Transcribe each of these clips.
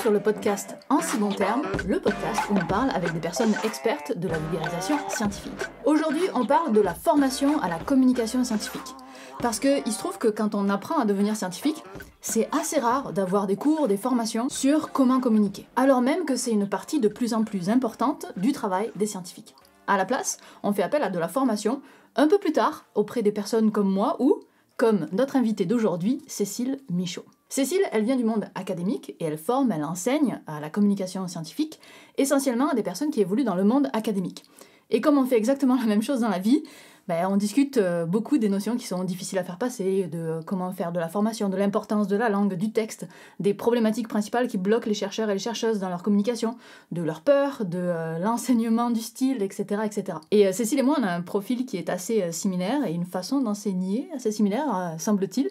sur le podcast En si bon terme, le podcast où on parle avec des personnes expertes de la vulgarisation scientifique. Aujourd'hui, on parle de la formation à la communication scientifique. Parce qu'il se trouve que quand on apprend à devenir scientifique, c'est assez rare d'avoir des cours, des formations sur comment communiquer. Alors même que c'est une partie de plus en plus importante du travail des scientifiques. À la place, on fait appel à de la formation un peu plus tard auprès des personnes comme moi ou comme notre invitée d'aujourd'hui, Cécile Michaud. Cécile, elle vient du monde académique et elle forme, elle enseigne à la communication scientifique, essentiellement à des personnes qui évoluent dans le monde académique. Et comme on fait exactement la même chose dans la vie, ben, on discute euh, beaucoup des notions qui sont difficiles à faire passer, de euh, comment faire de la formation, de l'importance de la langue, du texte, des problématiques principales qui bloquent les chercheurs et les chercheuses dans leur communication, de leur peur, de euh, l'enseignement du style, etc., etc. Et Cécile et moi, on a un profil qui est assez similaire et une façon d'enseigner assez similaire, semble-t-il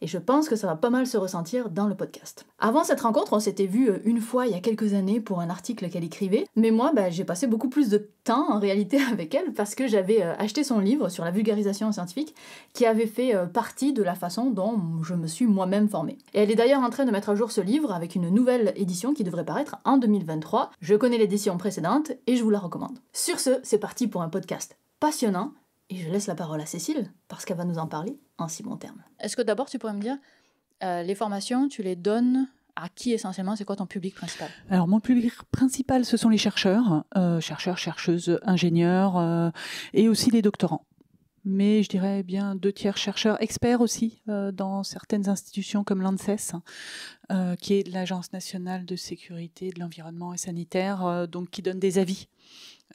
et je pense que ça va pas mal se ressentir dans le podcast. Avant cette rencontre, on s'était vu euh, une fois il y a quelques années pour un article qu'elle écrivait, mais moi bah, j'ai passé beaucoup plus de temps en réalité avec elle parce que j'avais euh, acheté son livre sur la vulgarisation scientifique qui avait fait euh, partie de la façon dont je me suis moi-même formée. Et elle est d'ailleurs en train de mettre à jour ce livre avec une nouvelle édition qui devrait paraître en 2023. Je connais l'édition précédente et je vous la recommande. Sur ce, c'est parti pour un podcast passionnant et je laisse la parole à Cécile, parce qu'elle va nous en parler en si bon terme. Est-ce que d'abord tu pourrais me dire, euh, les formations, tu les donnes à qui essentiellement C'est quoi ton public principal Alors mon public principal, ce sont les chercheurs, euh, chercheurs, chercheuses, ingénieurs, euh, et aussi les doctorants mais je dirais bien deux tiers chercheurs experts aussi dans certaines institutions comme l'ANSES, qui est l'Agence nationale de sécurité de l'environnement et sanitaire, donc qui donne des avis,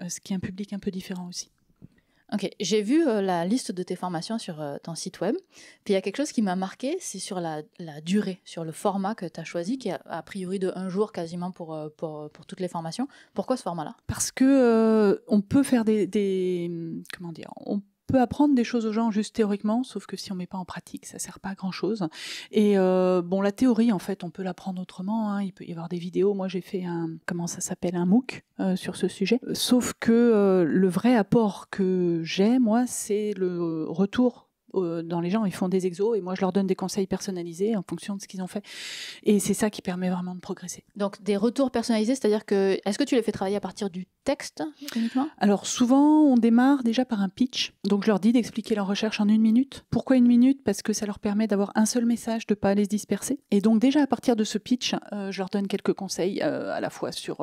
ce qui est un public un peu différent aussi. Ok, j'ai vu euh, la liste de tes formations sur euh, ton site web. Puis il y a quelque chose qui m'a marqué, c'est sur la, durée, sur le format que tu as choisi, qui est a priori de un jour quasiment pour, euh, pour, pour toutes les formations. Pourquoi ce format-là Parce que on peut faire des, Comment dire on peut apprendre des choses aux gens juste théoriquement, sauf que si on met pas en pratique, ça sert pas à grand chose. Et euh, bon, la théorie, en fait, on peut l'apprendre autrement. Hein. Il peut y avoir des vidéos. Moi, j'ai fait un comment ça s'appelle un MOOC euh, sur ce sujet. Sauf que euh, le vrai apport que j'ai, moi, c'est le retour euh, dans les gens. Ils font des exos et moi, je leur donne des conseils personnalisés en fonction de ce qu'ils ont fait. Et c'est ça qui permet vraiment de progresser. Donc, des retours personnalisés, c'est-à-dire que, est-ce que tu les fais travailler à partir du texte uniquement Alors, souvent, on démarre déjà par un pitch. Donc, je leur dis d'expliquer leur recherche en une minute. Pourquoi une minute Parce que ça leur permet d'avoir un seul message, de ne pas se disperser. Et donc, déjà, à partir de ce pitch, euh, je leur donne quelques conseils euh, à la fois sur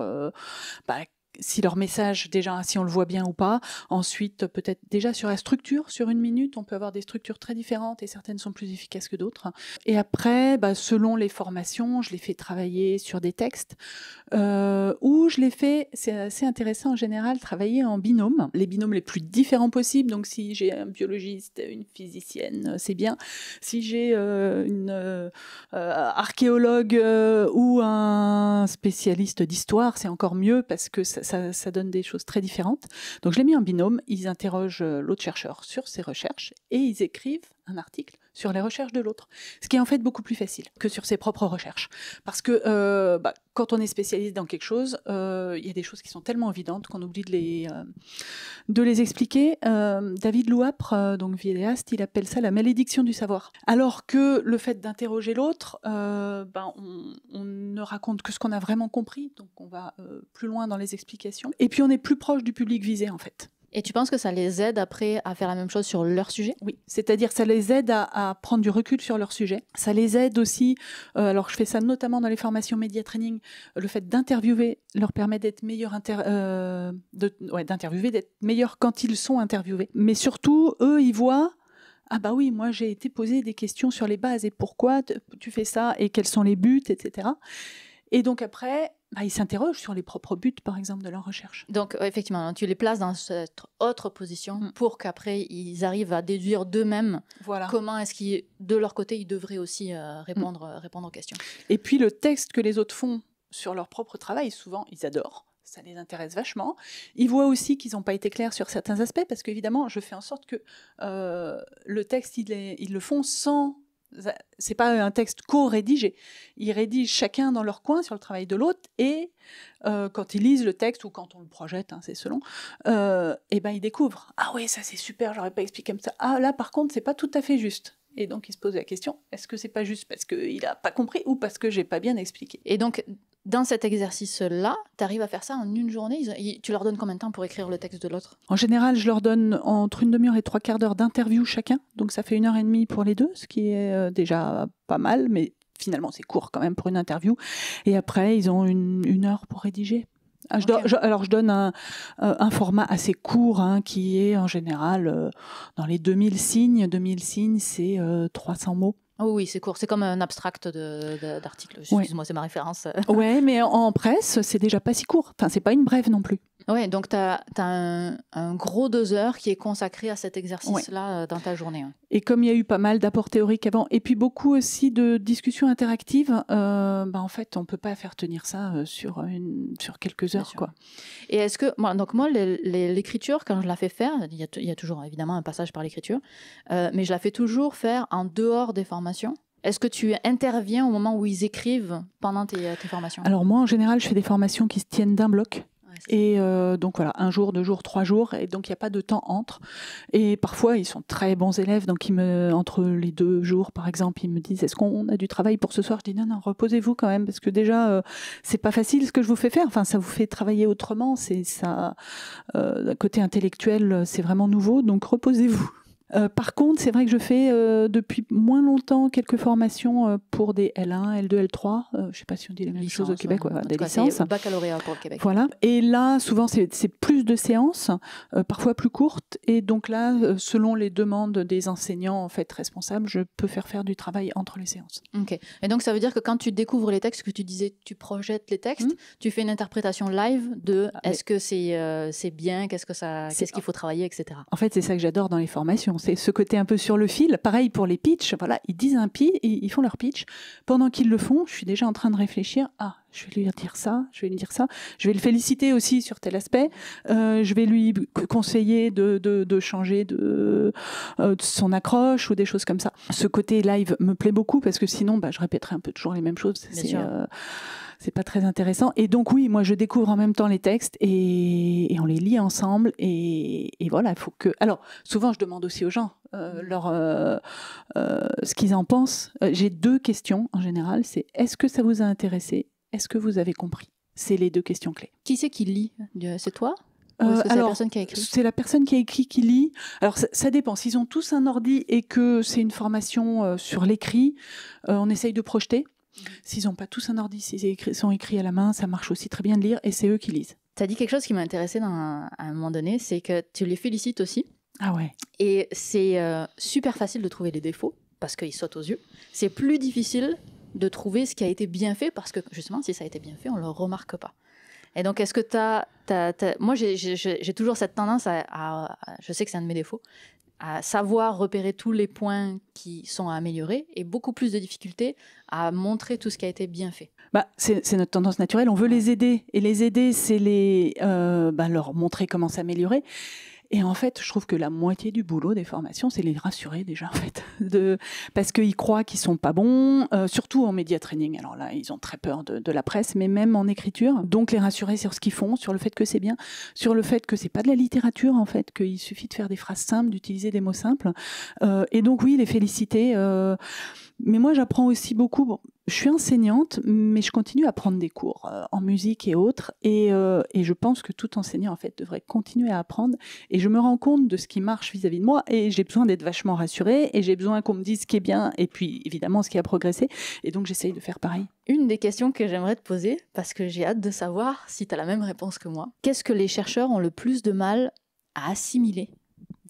bah, si leur message, déjà, si on le voit bien ou pas. Ensuite, peut-être déjà sur la structure, sur une minute, on peut avoir des structures très différentes et certaines sont plus efficaces que d'autres. Et après, bah, selon les formations, je les fais travailler sur des textes euh, ou je les fais, c'est assez intéressant en général, travailler en binôme, les binômes les plus différents possibles. Donc, si j'ai un biologiste, une physicienne, euh, c'est bien. Si j'ai euh, une archéologue ou un spécialiste d'histoire, c'est encore mieux parce que ça, ça, donne des choses très différentes. Donc je l'ai mis en binôme, ils interrogent euh, l'autre chercheur sur ses recherches et ils écrivent un article sur les recherches de l'autre, ce qui est en fait beaucoup plus facile que sur ses propres recherches. Parce que euh, bah, quand on est spécialiste dans quelque chose, euh, il y a des choses qui sont tellement évidentes qu'on oublie de les, euh, expliquer. David Louapre, donc vidéaste, il appelle ça la malédiction du savoir. Alors que le fait d'interroger l'autre, ben, on, ne raconte que ce qu'on a vraiment compris, donc on va plus loin dans les explications. Et puis on est plus proche du public visé en fait. Et tu penses que ça les aide après à faire la même chose sur leur sujet Oui, c'est-à-dire ça les aide à, prendre du recul sur leur sujet. Ça les aide aussi, euh, alors je fais ça notamment dans les formations média training, le fait d'interviewer leur permet d'être meilleur, euh, d'interviewer, d'être meilleur quand ils sont interviewés. Mais surtout, eux, ils voient ah bah oui, moi j'ai été posé des questions sur les bases et pourquoi tu fais ça et quels sont les buts, etc. Et donc après, bah, ils s'interrogent sur les propres buts, par exemple, de leur recherche. Donc, effectivement, tu les places dans cette autre position mm. pour qu'après, ils arrivent à déduire d'eux-mêmes comment est-ce qu'ils, de leur côté, ils devraient aussi euh, répondre, euh, répondre aux questions. Et puis, le texte que les autres font sur leur propre travail, souvent, ils adorent ça les intéresse vachement. Ils voient aussi qu'ils n'ont pas été clairs sur certains aspects, parce qu'évidemment, je fais en sorte que euh, le texte, ils, le font sans c'est pas un texte co-rédigé. Ils rédigent chacun dans leur coin sur le travail de l'autre et euh, quand ils lisent le texte ou quand on le projette, hein, c'est selon, et euh, eh ben ils découvrent. Ah oui, ça c'est super, j'aurais pas expliqué comme ça. Ah là par contre, c'est pas tout à fait juste. Et donc ils se posent la question, est-ce que c'est pas juste parce qu'il a pas compris ou parce que j'ai pas bien expliqué Et donc dans cet exercice-là, tu arrives à faire ça en une journée Tu leur donnes combien de temps pour écrire le texte de l'autre En général, je leur donne entre une demi-heure et trois quarts d'heure d'interview chacun. Donc ça fait une heure et demie pour les deux, ce qui est euh, déjà pas mal, mais finalement c'est court quand même pour une interview. Et après, ils ont une, heure pour rédiger. Ah, je alors je donne un, euh, format assez court hein, qui est en général euh, dans les 2000 signes. 2000 signes, c'est 300 mots oui, c'est court. C'est comme un abstract d'article. Excuse-moi, c'est ma référence. ouais, mais en presse, c'est déjà pas si court. Enfin, c'est pas une brève non plus. Oui, donc tu as, un, gros deux heures qui est consacré à cet exercice-là euh, dans ta journée. Et comme il y a eu pas mal d'apports théoriques avant, et puis beaucoup aussi de discussions interactives, euh, bah, en fait, on ne peut pas faire tenir ça euh, sur, une, sur quelques heures. Quoi. Et est-ce que. Moi, donc, moi, l'écriture, quand je la fais faire, il y, a toujours évidemment un passage par l'écriture, mais je la fais toujours faire en dehors des formations. Est-ce que tu interviens au moment où ils écrivent pendant tes formations Alors moi, en général, je fais des formations qui se tiennent d'un bloc. Et euh, donc voilà, un jour, deux jours, trois jours, et donc il n'y a pas de temps entre. Et parfois, ils sont très bons élèves, donc ils me, entre les deux jours, par exemple, ils me disent est-ce qu'on a du travail pour ce soir Je dis non, non, reposez-vous quand même, parce que déjà, euh, c'est pas facile ce que je vous fais faire. Enfin, ça vous fait travailler autrement, c'est ça, euh, côté intellectuel, c'est vraiment nouveau, donc reposez-vous. Euh, par contre, c'est vrai que je fais euh, depuis moins longtemps quelques formations euh, pour des L1, L2, L3. je ne sais pas si on dit la même chose au Québec, des Baccalauréat pour le Québec. Voilà. Et là, souvent, c'est plus de séances, parfois plus courtes. Et donc là, selon les demandes des enseignants en fait responsables, je peux faire faire du travail entre les séances. Ok. Et donc, ça veut dire que quand tu découvres les textes, que tu disais, tu projettes les textes, hmm. tu fais une interprétation live de ah, est-ce que c'est c'est bien, qu'est-ce que ça, qu'est-ce qu'il faut travailler, etc. En fait, c'est ça que j'adore dans les formations c'est ce côté un peu sur le fil. Pareil pour les pitchs, voilà, ils disent un pitch, ils font leur pitch. Pendant qu'ils le font, je suis déjà en train de réfléchir. Ah, je vais lui dire ça, je vais lui dire ça. Je vais le féliciter aussi sur tel aspect. Euh, je vais lui conseiller de, changer euh, de, son accroche ou des choses comme ça. Ce côté live me plaît beaucoup parce que sinon, bah, je répéterai un peu toujours les mêmes choses. C'est euh, c'est pas très intéressant. Et donc oui, moi je découvre en même temps les textes et, on les lit ensemble et, voilà, il faut que. Alors souvent je demande aussi aux gens euh, mm. leur euh, euh, ce qu'ils en pensent. J'ai deux questions en général. C'est est-ce que ça vous a intéressé Est-ce que vous avez compris C'est les deux questions clés. Qui c'est qui lit C'est toi c'est la personne qui a écrit C'est la personne qui a écrit qui lit. Alors, ça, dépend. S'ils ont tous un ordi et que c'est une formation sur l'écrit, on essaye de projeter. Mhm. S'ils n'ont pas tous un ordi, s'ils sont écrits à la main, ça marche aussi très bien de lire et c'est eux qui lisent. Tu as dit quelque chose qui m'a intéressé à un moment donné, c'est que tu les félicites aussi. Ah ouais. Et c'est euh, super facile de trouver les défauts parce qu'ils sautent aux yeux. C'est plus difficile de trouver ce qui a été bien fait parce que justement, si ça a été bien fait, on ne le remarque pas. Et donc, est-ce que tu as, Moi, j'ai toujours cette tendance à Je sais que c'est un de mes défauts à savoir repérer tous les points qui sont à améliorer et beaucoup plus de difficultés à montrer tout ce qui a été bien fait. Bah, c'est notre tendance naturelle, on veut les aider. Et les aider, c'est euh, bah, leur montrer comment s'améliorer. Et en fait, je trouve que la moitié du boulot des formations, c'est les rassurer déjà, en fait, de, parce qu'ils croient qu'ils sont pas bons, euh, surtout en média training. Alors là, ils ont très peur de, la presse, mais même en écriture. Donc les rassurer sur ce qu'ils font, sur le fait que c'est bien, sur le fait que c'est pas de la littérature, en fait, qu'il suffit de faire des phrases simples, d'utiliser des mots simples. Euh, et donc oui, les féliciter. Euh. mais moi, j'apprends aussi beaucoup je suis enseignante, mais je continue à prendre des cours euh, en musique et autres. Euh, et, je pense que tout enseignant, en fait, devrait continuer à apprendre. Et je me rends compte de ce qui marche vis-à-vis -vis de moi. Et j'ai besoin d'être vachement rassurée. Et j'ai besoin qu'on me dise ce qui est bien. Et puis, évidemment, ce qui a progressé. Et donc, j'essaye de faire pareil. Une des questions que j'aimerais te poser, parce que j'ai hâte de savoir si tu as la même réponse que moi. Qu'est-ce que les chercheurs ont le plus de mal à assimiler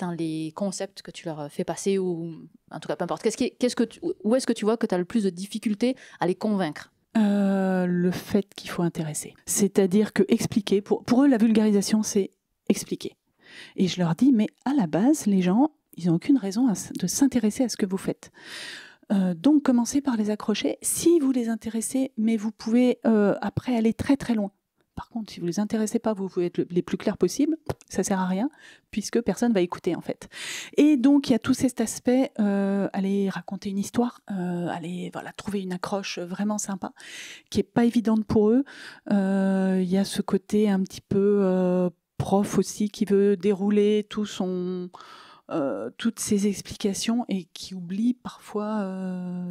Hein, les concepts que tu leur euh, fais passer ou en tout cas peu importe. Qu'est-ce qu'est-ce que tu, où est-ce que tu vois que tu as le plus de difficultés à les convaincre euh, Le fait qu'il faut intéresser. C'est-à-dire que expliquer, pour, eux la vulgarisation c'est expliquer. Et je leur dis, mais à la base, les gens, ils n'ont aucune raison de s'intéresser à ce que vous faites. Euh, donc commencez par les accrocher si vous les intéressez, mais vous pouvez après aller très très loin. Par contre, si vous ne les intéressez pas, vous pouvez être les plus clairs possible, ça sert à rien, puisque personne va écouter en fait. Et donc il y a tout cet aspect, euh, aller raconter une histoire, euh, aller voilà trouver une accroche vraiment sympa, qui est pas évidente pour eux. Euh, il y a ce côté un petit peu euh, prof aussi qui veut dérouler tout son euh, toutes ses explications et qui oublie parfois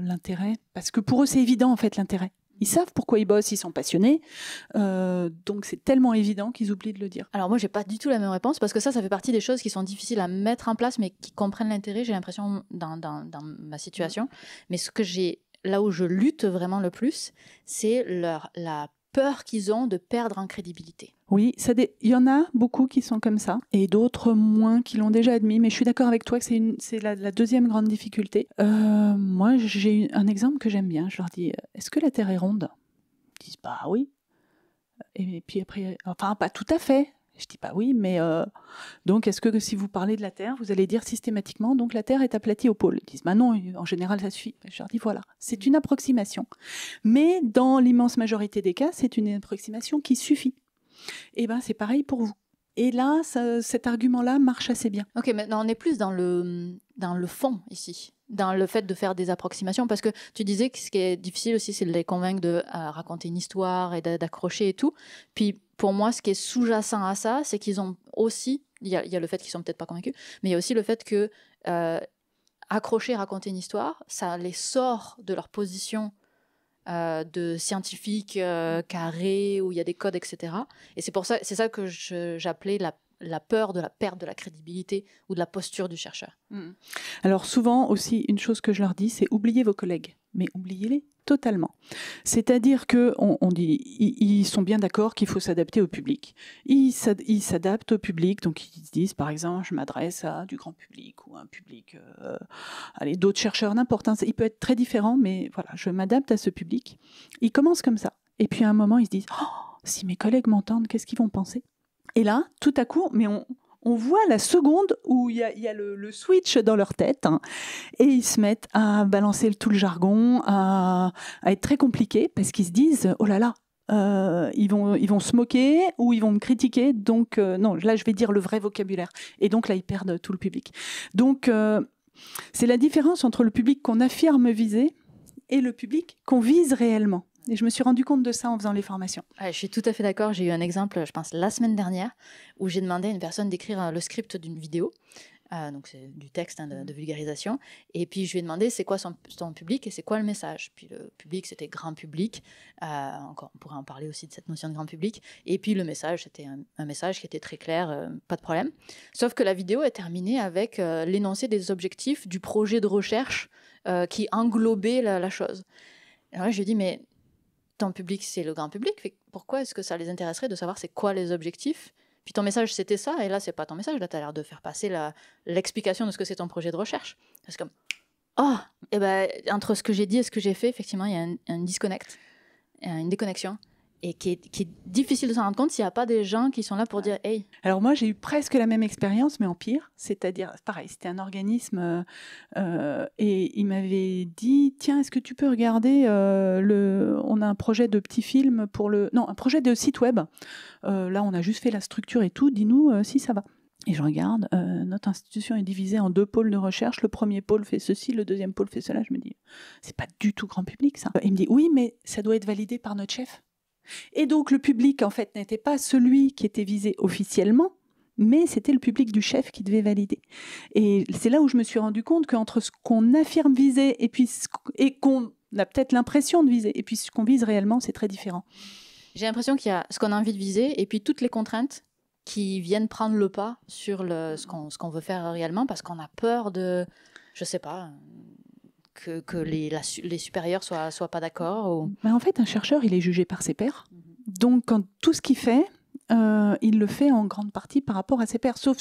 l'intérêt. Parce que pour eux, c'est évident, en fait, l'intérêt. Ils savent pourquoi ils bossent, ils sont passionnés. Euh, donc c'est tellement évident qu'ils oublient de le dire. Alors moi, j'ai pas du tout la même réponse parce que ça, ça fait partie des choses qui sont difficiles à mettre en place, mais qui comprennent l'intérêt. J'ai l'impression dans, ma situation. Mais ce que j'ai, là où je lutte vraiment le plus, c'est leur la peur qu'ils ont de perdre en crédibilité. Oui, ça il y en a beaucoup qui sont comme ça, et d'autres moins qui l'ont déjà admis, mais je suis d'accord avec toi que c'est, une... c'est la, deuxième grande difficulté. Euh, moi, j'ai un exemple que j'aime bien. Je leur dis, euh, est-ce que la Terre est ronde Ils disent, bah oui. Et puis après, enfin, pas tout à fait. Je dis pas bah oui, mais euh, donc est-ce que si vous parlez de la Terre, vous allez dire systématiquement donc la Terre est aplatie au pôle Ils disent bah non, en général ça suffit. Je leur dis voilà, c'est une approximation, mais dans l'immense majorité des cas, c'est une approximation qui suffit. Et eh ben c'est pareil pour vous. Et là, cet argument-là marche assez bien. Ok, maintenant on est plus dans le, dans le fond ici dans le fait de faire des approximations parce que tu disais que ce qui est difficile aussi c'est de les convaincre de euh, raconter une histoire et d'accrocher et tout puis pour moi ce qui est sous-jacent à ça c'est qu'ils ont aussi il y, a, le fait qu'ils sont peut-être pas convaincus mais il y a aussi le fait que euh, accrocher raconter une histoire ça les sort de leur position euh, de scientifique carrés carré où il y a des codes etc et c'est pour ça c'est ça que j'appelais la la peur de la perte de la crédibilité ou de la posture du chercheur. Mm. Alors souvent aussi, une chose que je leur dis, c'est oubliez vos collègues, mais oubliez-les totalement. C'est-à-dire que on, dit, ils, sont bien d'accord qu'il faut s'adapter au public. Ils s'adaptent au public, donc ils se disent, par exemple, je m'adresse à du grand public ou un public, euh, allez, d'autres chercheurs, n'importe. Hein, il peut être très différent, mais voilà, je m'adapte à ce public. Ils commencent comme ça, et puis à un moment, ils se disent, oh, si mes collègues m'entendent, qu'est-ce qu'ils vont penser et là, tout à coup, mais on, voit la seconde où il y a, le, switch dans leur tête hein. et ils se mettent à balancer tout le jargon, à, être très compliqués parce qu'ils se disent oh là là. Euh, ils, vont, ils vont se moquer ou ils vont me critiquer. Donc, euh, non, là, je vais dire le vrai vocabulaire. Et donc, là, ils perdent tout le public. Donc, euh, c'est la différence entre le public qu'on affirme viser et le public qu'on vise réellement. Et je me suis rendu compte de ça en faisant les formations. je suis tout à fait d'accord. J'ai eu un exemple, je pense, la semaine dernière, où j'ai demandé à une personne d'écrire euh, le script d'une vidéo. Euh, donc c'est du texte hein, mmh. de, vulgarisation. Et puis je lui ai demandé c'est quoi son, public et c'est quoi le message. Puis le public c'était grand public. Euh, encore, on pourrait en parler aussi de cette notion de grand public. Et puis le message c'était un, message qui était très clair, pas de problème. Sauf que la vidéo est terminée avec l'énoncé des objectifs du projet de recherche qui englobait la, chose. Alors là je dit mais ton public, c'est le grand public. pourquoi est-ce que ça les intéresserait de savoir c'est quoi les objectifs Puis ton message, c'était ça, et là, c'est pas ton message. Là, tu as l'air de faire passer l'explication de ce que c'est ton projet de recherche. C'est comme, oh, et eh ben, entre ce que j'ai dit et ce que j'ai fait, effectivement, il y a un, un disconnect, euh, une déconnexion et qui est, difficile de s'en rendre compte s'il n'y a pas des gens qui sont là pour dire hey. Alors moi j'ai eu presque la même expérience mais en pire, c'est-à-dire pareil, c'était un organisme euh, euh, et il m'avait dit tiens est-ce que tu peux regarder euh, le, on a un projet de petit film pour le, non un projet de site web. là on a juste fait la structure et tout, dis-nous si ça va. Et je regarde, notre institution est divisée en deux pôles de recherche. Le premier pôle fait ceci, le deuxième pôle fait cela. Je me dis, c'est pas du tout grand public ça. il me dit, oui, mais ça doit être validé par notre chef. Et donc le public, en fait, n'était pas celui qui était visé officiellement, mais c'était le public du chef qui devait valider. Et c'est là où je me suis rendu compte qu'entre ce qu'on affirme viser et puis qu'on a peut-être l'impression de viser et puis ce qu'on vise réellement, c'est très différent. J'ai l'impression qu'il y a ce qu'on a envie de viser et puis toutes les contraintes qui viennent prendre le pas sur ce qu'on veut faire réellement parce qu'on a peur de, je sais pas, que, les, supérieurs soient, soient pas d'accord bah, En fait, un chercheur, il est jugé par ses pairs. Mhm. Donc, quand tout ce qu'il fait, euh, il le fait en grande partie par rapport à ses pairs, sauf,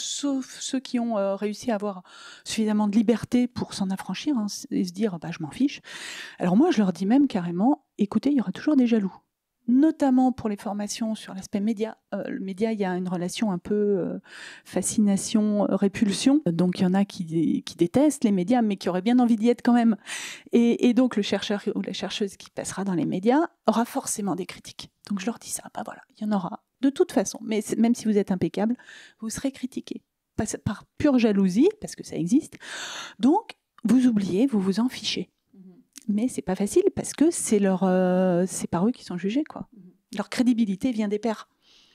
ceux qui ont euh, réussi à avoir suffisamment de liberté pour s'en affranchir hein, et se dire bah, je m'en fiche. Alors moi, je leur dis même carrément écoutez, il y aura toujours des jaloux notamment pour les formations sur l'aspect média. Euh, le média, il y a une relation un peu euh, fascination-répulsion. Euh, donc il y en a qui, qui, détestent les médias, mais qui auraient bien envie d'y être quand même. Et, donc le chercheur ou la chercheuse qui passera dans les médias aura forcément des critiques. Donc je leur dis ça, bah, voilà, il y en aura de toute façon. Mais même si vous êtes impeccable, vous serez critiqué par pure jalousie, parce que ça existe. Donc vous oubliez, vous vous en fichez mais c'est pas facile parce que c'est leur, euh, c'est par eux qui sont jugés, quoi. Mhm. Leur crédibilité vient des pairs.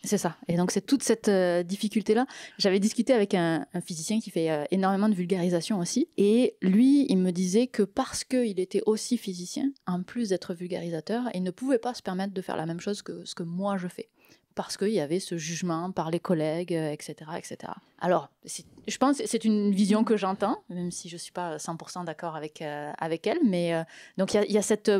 C'est ça. Et donc, c'est toute cette euh, difficulté-là. J'avais discuté avec un, physicien qui fait euh, énormément de vulgarisation aussi. Et lui, il me disait que parce qu'il était aussi physicien, en plus d'être vulgarisateur, il ne pouvait pas se permettre de faire la même chose que ce que moi je fais parce qu'il y avait ce jugement par les collègues, etc. Euh, etc. Alors, je pense que c'est une vision que j'entends, même si je ne suis pas 100% d'accord avec, euh, avec elle. Mais euh, donc, il y, a cette,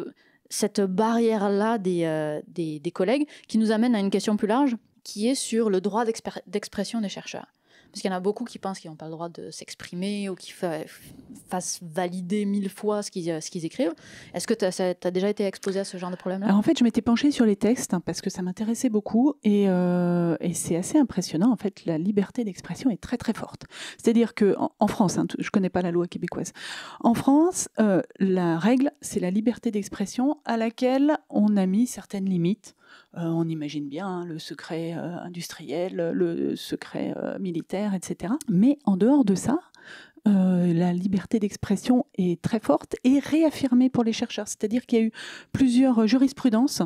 cette barrière-là des, des, collègues qui nous amène à une question plus large, qui est sur le droit d'expression des chercheurs. Parce qu'il y en a beaucoup qui pensent qu'ils n'ont pas le droit de s'exprimer ou qui fassent valider mille fois ce qu'ils, ce écrivent. Est-ce que tu as, déjà été exposé à ce genre de problème-là en fait, je m'étais penchée sur les textes hein, parce que ça m'intéressait beaucoup euh, et, c'est assez impressionnant. En fait, la liberté d'expression est très très forte. C'est-à-dire qu'en en, France, hein, je ne connais pas la loi québécoise, en France, euh, la règle, c'est la liberté d'expression à laquelle on a mis certaines limites euh, on imagine bien hein, le secret euh, industriel, le secret euh, militaire, etc. Mais en dehors de ça, la liberté d'expression est très forte et réaffirmée pour les chercheurs. C'est-à-dire qu'il y a eu plusieurs jurisprudences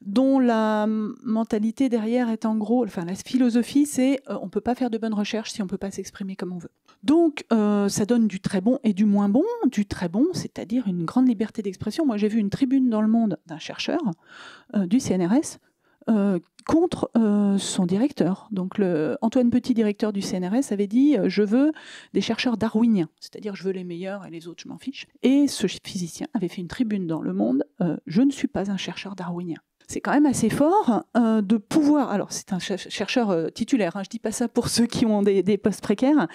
dont la mentalité derrière est en gros, enfin la philosophie, c'est on ne peut pas faire de bonnes recherches si on ne peut pas s'exprimer comme on veut. Donc ça donne du très bon et du moins bon. Du très bon, c'est-à-dire une grande liberté d'expression. Moi j'ai vu une tribune dans le monde d'un chercheur du CNRS euh, contre euh, son directeur. Donc Antoine Petit, directeur du CNRS, avait dit euh, je veux des chercheurs darwiniens, c'est-à-dire je veux les meilleurs et les autres je m'en fiche. Et ce physicien avait fait une tribune dans Le Monde je ne suis pas un chercheur darwinien. C'est quand même assez fort de pouvoir. Alors c'est un chercheur titulaire. Je hein, je dis pas ça pour ceux qui ont des, postes précaires,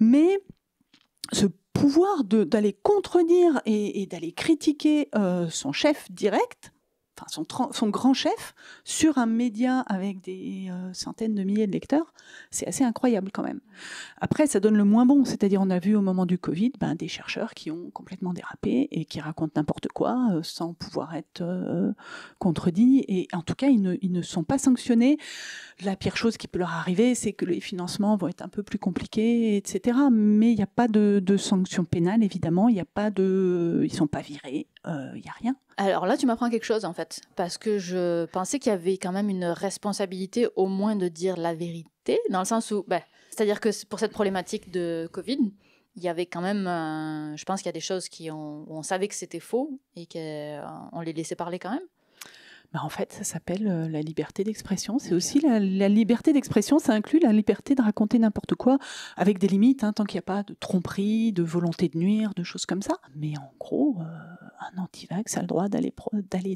mais ce pouvoir d'aller contredire et d'aller critiquer son chef direct son, grand chef sur un média avec des euh, centaines de milliers de lecteurs, c'est assez incroyable quand même. Après, ça donne le moins bon, c'est-à-dire on a vu au moment du Covid ben, des chercheurs qui ont complètement dérapé et qui racontent n'importe quoi euh, sans pouvoir être contredit. Euh, contredits. Et en tout cas, ils ne, sont pas sanctionnés. La pire chose qui peut leur arriver, c'est que les financements vont être un peu plus compliqués, etc. Mais il n'y a pas de, de sanctions pénales, évidemment. Il n'y a pas de, ils sont pas virés. Il n'y a rien. Alors là, tu m'apprends quelque chose en fait, parce que je pensais qu'il y avait quand même une responsabilité au moins de dire la vérité, dans le sens où, ben, c'est-à-dire que pour cette problématique de Covid, il y avait quand même, euh, je pense qu'il y a des choses qui où on savait que c'était faux et qu'on euh, les laissait parler quand même. Bah en fait, ça s'appelle euh, la liberté d'expression. C'est aussi la, liberté d'expression, ça inclut la liberté de raconter n'importe quoi, avec des limites, hein, tant qu'il n'y a pas de tromperie, de volonté de nuire, de choses comme ça. Mais en gros, un antivax a le droit d'aller,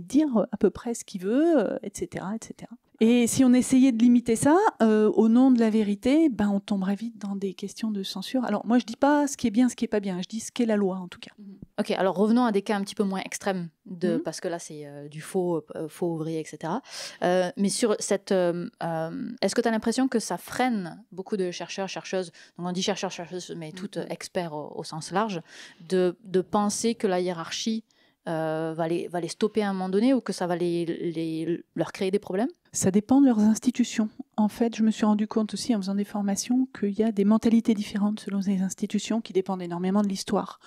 dire euh, à peu près ce qu'il veut, etc., euh, etc. Et si on essayait de limiter ça euh, au nom de la vérité, ben on tomberait vite dans des questions de censure. Alors moi je ne dis pas ce qui est bien, ce qui est pas bien, je dis ce qu'est la loi en tout cas. Mm-hmm. Ok, alors revenons à des cas un petit peu moins extrêmes de mm-hmm. parce que là c'est du faux, faux ouvrier, etc. mais sur cette, est-ce que tu as l'impression que ça freine beaucoup de chercheurs, chercheuses, donc on dit chercheurs, chercheuses, mais toutes mm-hmm. experts au, sens large, de penser que la hiérarchie euh, va, les, stopper à un moment donné ou que ça va les, leur créer des problèmes Ça dépend de leurs institutions. En fait, je me suis rendu compte aussi en faisant des formations qu'il y a des mentalités différentes selon les institutions qui dépendent énormément de l'histoire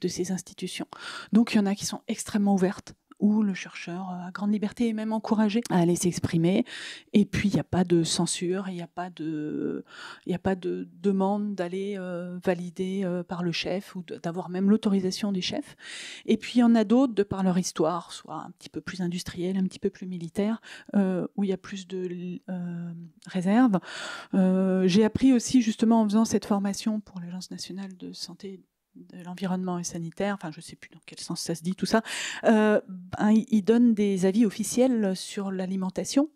de ces institutions. Donc il y en a qui sont extrêmement ouvertes, où le chercheur euh, à grande liberté est même encouragé à aller s'exprimer. Et puis, il n'y a pas de censure, il n'y a pas de, il a pas de demande d'aller euh, valider euh, par le chef ou d'avoir même l'autorisation des chefs. Et puis, il y en a d'autres, de par leur histoire, soit un petit peu plus industrielle, un petit peu plus militaire, où il y a plus de réserves. J'ai appris aussi, justement, en faisant cette formation pour l'Agence nationale de santé de l'environnement et sanitaire, enfin je ne sais plus dans quel sens ça se dit tout ça, euh, ben, il donne des avis officiels sur l'alimentation.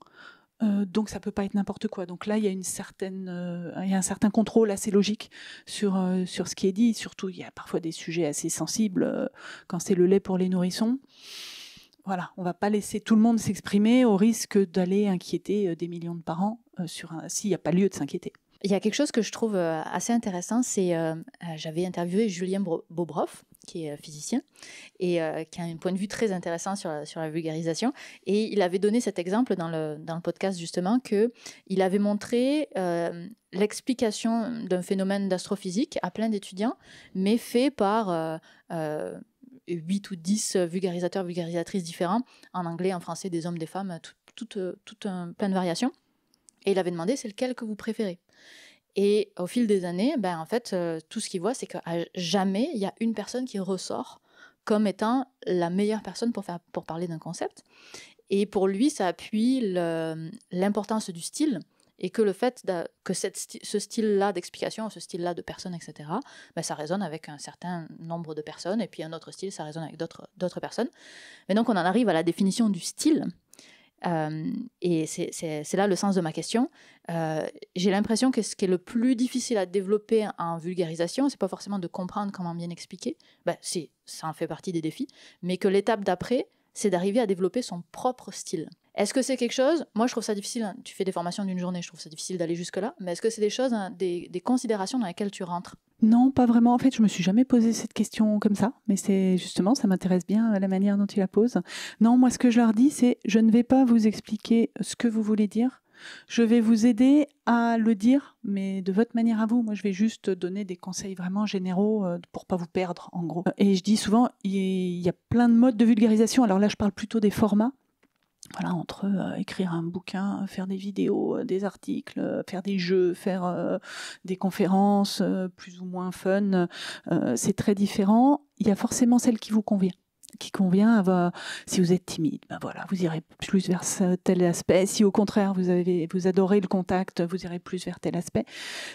Euh, donc ça peut pas être n'importe quoi. Donc là, il y a une certaine, euh, un certain contrôle assez logique sur sur ce qui est dit. Surtout, il y a parfois des sujets assez sensibles quand c'est le lait pour les nourrissons. Voilà, on va pas laisser tout le monde s'exprimer au risque d'aller inquiéter des millions de parents sur s'il n'y a pas lieu de s'inquiéter. Il y a quelque chose que je trouve euh, assez intéressant, c'est euh, euh, j'avais interviewé Julien Bobroff, qui est physicien et qui a un point de vue très intéressant sur la, sur la vulgarisation. Et il avait donné cet exemple dans le, podcast justement que il avait montré l'explication d'un phénomène d'astrophysique à plein d'étudiants, mais fait par 8 ou 10 vulgarisateurs, vulgarisatrices différents, en anglais, en français, des hommes, des femmes, tout, plein de variations. Et il avait demandé c'est lequel que vous préférez. Et au fil des années, ben, en fait, euh, tout ce qu'il voit, c'est qu'à ah, jamais, il y a une personne qui ressort comme étant la meilleure personne pour, faire, pour parler d'un concept. Et pour lui, ça appuie l'importance du style et que le fait que ce style-là d'explication, ce style-là de personne, etc., ben, ça résonne avec un certain nombre de personnes, et puis un autre style, ça résonne avec d'autres personnes. Mais donc on en arrive à la définition du style, euh, et c'est là le sens de ma question. Euh, j'ai l'impression que ce qui est le plus difficile à développer en vulgarisation, c'est pas forcément de comprendre comment bien expliquer. Ben, ça en fait partie des défis. Mais que l'étape d'après, c'est d'arriver à développer son propre style. Est-ce que c'est quelque chose Moi, je trouve ça difficile. Hein, tu fais des formations d'une journée, je trouve ça difficile d'aller jusque-là. Mais est-ce que c'est des choses, hein, des, considérations dans lesquelles tu rentres Non, pas vraiment. En fait, je me suis jamais posé cette question comme ça. Mais c'est justement, ça m'intéresse bien euh, la manière dont tu la poses. Non, moi, ce que je leur dis, c'est je ne vais pas vous expliquer ce que vous voulez dire. Je vais vous aider à le dire, mais de votre manière à vous. Moi, je vais juste donner des conseils vraiment généraux euh, pour pas vous perdre, en gros. Et je dis souvent, il y a plein de modes de vulgarisation. Alors là, je parle plutôt des formats voilà, entre euh, écrire un bouquin, euh, faire des vidéos, euh, des articles, faire des jeux, faire des conférences plus ou moins fun, c'est très différent. Il y a forcément celle qui vous convient qui convient. Va, si vous êtes timide, ben voilà, vous irez plus vers tel aspect. Si au contraire vous avez, vous adorez le contact, vous irez plus vers tel aspect.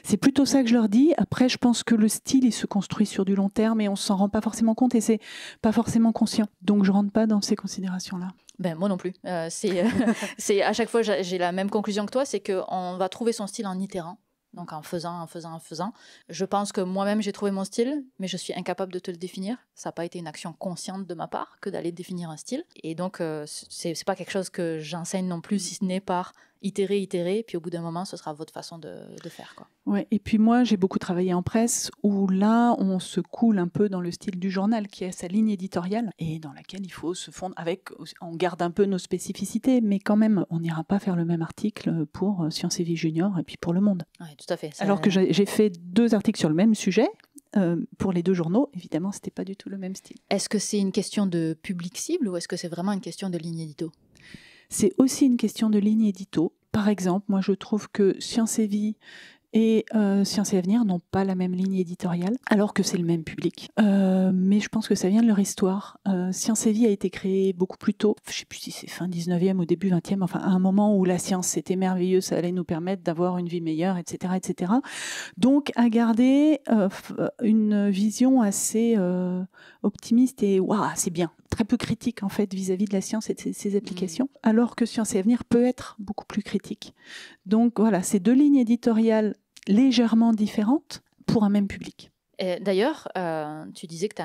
C'est plutôt ça que je leur dis. Après, je pense que le style il se construit sur du long terme et on s'en rend pas forcément compte et c'est pas forcément conscient. Donc je rentre pas dans ces considérations là. Ben, moi non plus. Euh, c'est, euh, c'est à chaque fois j'ai la même conclusion que toi, c'est qu'on va trouver son style en itérant donc en faisant, en faisant, en faisant. Je pense que moi-même, j'ai trouvé mon style, mais je suis incapable de te le définir. Ça n'a pas été une action consciente de ma part que d'aller définir un style. Et donc, euh, ce n'est pas quelque chose que j'enseigne non plus, mmh. si ce n'est par itérer, itérer, puis au bout d'un moment, ce sera votre façon de, faire. Quoi. Ouais, et puis moi, j'ai beaucoup travaillé en presse, où là, on se coule un peu dans le style du journal, qui a sa ligne éditoriale, et dans laquelle il faut se fondre avec, on garde un peu nos spécificités, mais quand même, on n'ira pas faire le même article pour euh, Sciences et Vie Junior et puis pour Le Monde. tout à fait. Alors que j'ai fait deux articles sur le même sujet, euh, pour les deux journaux, évidemment, c'était pas du tout le même style. Est-ce que c'est une question de public cible ou est-ce que c'est vraiment une question de ligne édito c'est aussi une question de ligne édito. Par exemple, moi je trouve que Science et Vie et euh, Science et Avenir n'ont pas la même ligne éditoriale, alors que c'est le même public. Euh, mais je pense que ça vient de leur histoire. Euh, science et Vie a été créée beaucoup plus tôt, je ne sais plus si c'est fin 19e ou début 20e, enfin à un moment où la science était merveilleuse, ça allait nous permettre d'avoir une vie meilleure, etc. etc. Donc à garder une vision assez optimiste et waouh, c'est bien, très peu critique en fait vis-à-vis de la science et de ses, applications, mm. alors que Science et Avenir peut être beaucoup plus critique. Donc voilà, c'est deux lignes éditoriales légèrement différentes pour un même public. D'ailleurs, euh, tu disais que tu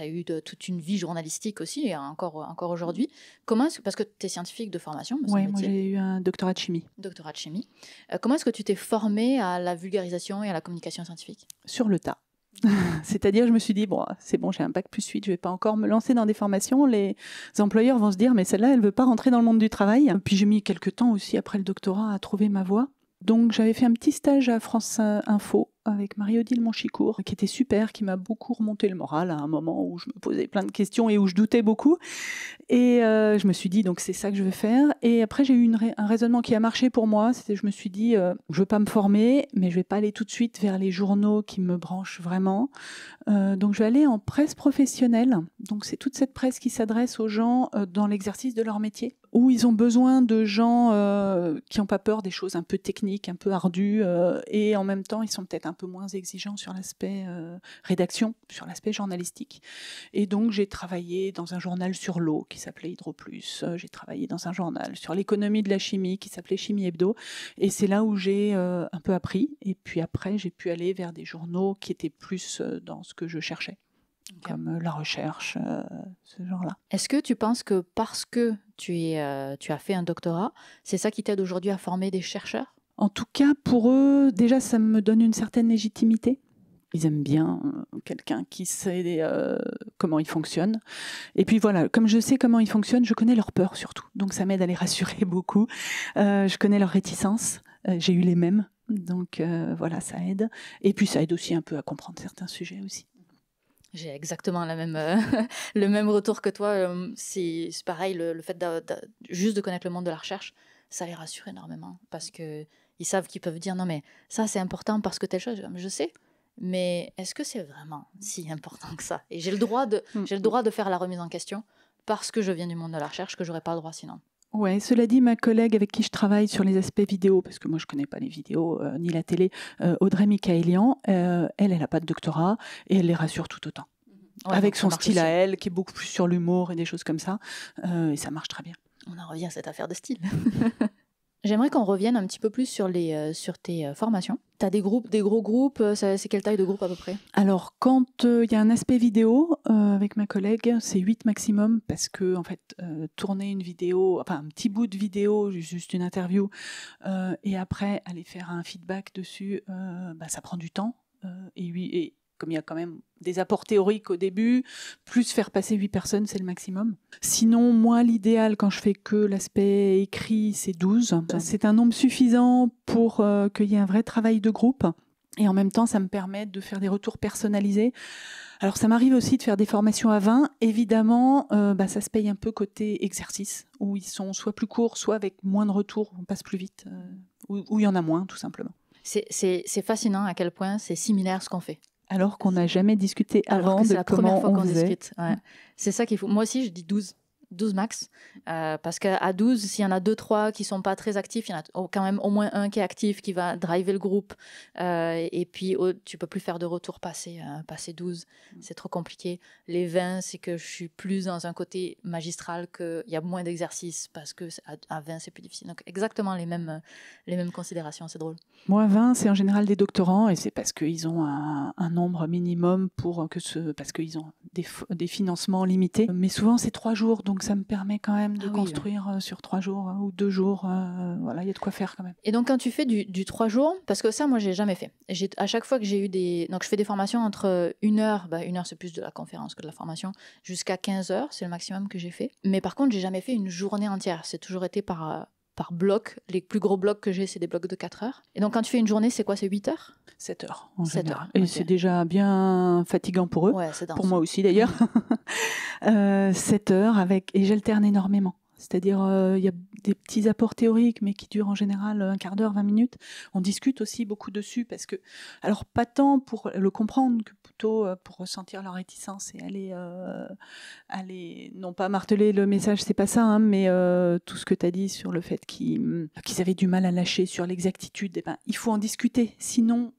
as, eu toute une vie journalistique aussi, et encore, aujourd'hui. Comment est parce que tu es scientifique de formation Oui, moi j'ai eu un doctorat de chimie. Doctorat de chimie. Euh, comment est-ce que tu t'es formé à la vulgarisation et à la communication scientifique Sur le tas. C'est-à-dire, je me suis dit, bon, c'est bon, j'ai un bac plus 8, je vais pas encore me lancer dans des formations. Les employeurs vont se dire, mais celle-là, elle ne veut pas rentrer dans le monde du travail. Puis j'ai mis quelques temps aussi après le doctorat à trouver ma voie. Donc j'avais fait un petit stage à France Info avec Marie-Odile Monchicourt, qui était super, qui m'a beaucoup remonté le moral à un moment où je me posais plein de questions et où je doutais beaucoup. Et euh, je me suis dit, donc c'est ça que je vais faire. Et après, j'ai eu une, un raisonnement qui a marché pour moi. C'était, je me suis dit, je euh, je veux pas me former, mais je vais pas aller tout de suite vers les journaux qui me branchent vraiment. Euh, donc je vais aller en presse professionnelle. Donc c'est toute cette presse qui s'adresse aux gens dans l'exercice de leur métier où ils ont besoin de gens euh, qui n'ont pas peur des choses un peu techniques, un peu ardues, euh, et en même temps, ils sont peut-être un peu moins exigeants sur l'aspect euh, rédaction, sur l'aspect journalistique. Et donc, j'ai travaillé dans un journal sur l'eau qui s'appelait HydroPlus, j'ai travaillé dans un journal sur l'économie de la chimie qui s'appelait Chimie Hebdo, et c'est là où j'ai un peu appris, et puis après, j'ai pu aller vers des journaux qui étaient plus dans ce que je cherchais. comme la recherche, ce genre-là. Est-ce que tu penses que parce que euh, tu, as fait un doctorat. C'est ça qui t'aide aujourd'hui à former des chercheurs En tout cas, pour eux, déjà, ça me donne une certaine légitimité. Ils aiment bien euh, quelqu'un qui sait euh, comment ils fonctionnent. Et puis voilà, comme je sais comment ils fonctionnent, je connais leur peur surtout. Donc ça m'aide à les rassurer beaucoup. je connais leur réticence. J'ai eu les mêmes. Donc voilà, ça aide. Et puis ça aide aussi un peu à comprendre certains sujets aussi. J'ai exactement la même, euh, le même retour que toi. Euh, c'est pareil, le, fait juste de connaître le monde de la recherche, ça les rassure énormément parce que ils savent qu'ils peuvent dire non mais ça c'est important parce que telle chose, je sais, mais est-ce que c'est vraiment si important que ça Et j'ai le droit de, mm. j'ai le droit de faire la remise en question parce que je viens du monde de la recherche que j'aurais pas le droit sinon. Ouais, cela dit, ma collègue avec qui je travaille sur les aspects vidéo, parce que moi je connais pas les vidéos euh, ni la télé, euh, Audrey Michaelian, euh, elle, elle n'a pas de doctorat et elle les rassure tout autant. avec son style à elle, qui est beaucoup plus sur l'humour et des choses comme ça, et ça marche très bien. On en revient à cette affaire de style. J'aimerais qu'on revienne un petit peu plus sur, les, euh, sur tes euh, formations. Tu as des groupes, des gros groupes, euh, c'est quelle taille de groupe à peu près Alors, quand il y a un aspect vidéo avec ma collègue, c'est 8 maximum parce que, en fait, tourner une vidéo, enfin un petit bout de vidéo, juste une interview, et après aller faire un feedback dessus, bah, ça prend du temps. et, et comme il y a quand même des apports théoriques au début, plus faire passer 8 personnes, c'est le maximum. Sinon, moi, l'idéal, quand je fais que l'aspect écrit, c'est 12. C'est un nombre suffisant pour euh, qu'il y ait un vrai travail de groupe. Et en même temps, ça me permet de faire des retours personnalisés. Alors, ça m'arrive aussi de faire des formations à 20. Évidemment, euh, bah, ça se paye un peu côté exercice, où ils sont soit plus courts, soit avec moins de retours, on passe plus vite, euh, ou où, il y en a moins, tout simplement. C'est fascinant à quel point c'est similaire ce qu'on fait alors qu'on n'a jamais discuté avant de la comment première fois qu'on faisait. discute. C'est ça qu'il faut. Moi aussi, je dis 12. 12 max. Euh, parce qu'à 12, s'il y en a 2-3 qui sont pas très actifs, il y en a quand même au moins un qui est actif, qui va driver le groupe. Euh, et puis, tu peux plus faire de retour passer, euh, 12. Mm. C'est trop compliqué. Les 20, c'est que je suis plus dans un côté magistral, qu'il y a moins d'exercices, parce que à, 20, c'est plus difficile. Donc, exactement les mêmes, les mêmes considérations. C'est drôle. moins 20, c'est en général des doctorants, et c'est parce qu'ils ont un, nombre minimum pour que ce, parce qu'ils ont des, des financements limités. Mais souvent, c'est 3 jours. Donc, donc ça me permet quand même de ah construire euh, sur trois jours hein, ou deux jours. Euh, voilà, il y a de quoi faire quand même. Et donc quand tu fais du, trois jours, parce que ça, moi, j'ai jamais fait. J'ai à chaque fois que j'ai eu des, donc je fais des formations entre euh, une heure, bah, une heure c'est plus de la conférence que de la formation, jusqu'à 15 heures, c'est le maximum que j'ai fait. Mais par contre, j'ai jamais fait une journée entière. C'est toujours été par par bloc. Les plus gros blocs que j'ai, c'est des blocs de 4 heures. Et donc, quand tu fais une journée, c'est quoi C'est 8 heures 7 heures. En 7 général. heures. Et c'est déjà bien fatigant pour eux. pour moi aussi, d'ailleurs. 7 euh, heures avec et j'alterne énormément. C'est-à-dire, euh, il y a des petits apports théoriques, mais qui durent en général un quart d'heure, 20 minutes. On discute aussi beaucoup dessus, parce que, alors pas tant pour le comprendre que plutôt euh, pour ressentir leur réticence et aller, aller non pas marteler le message, c'est pas ça, hein, mais tout ce que tu as dit sur le fait qu'ils avaient du mal à lâcher sur l'exactitude, eh ben, il faut en discuter. Sinon,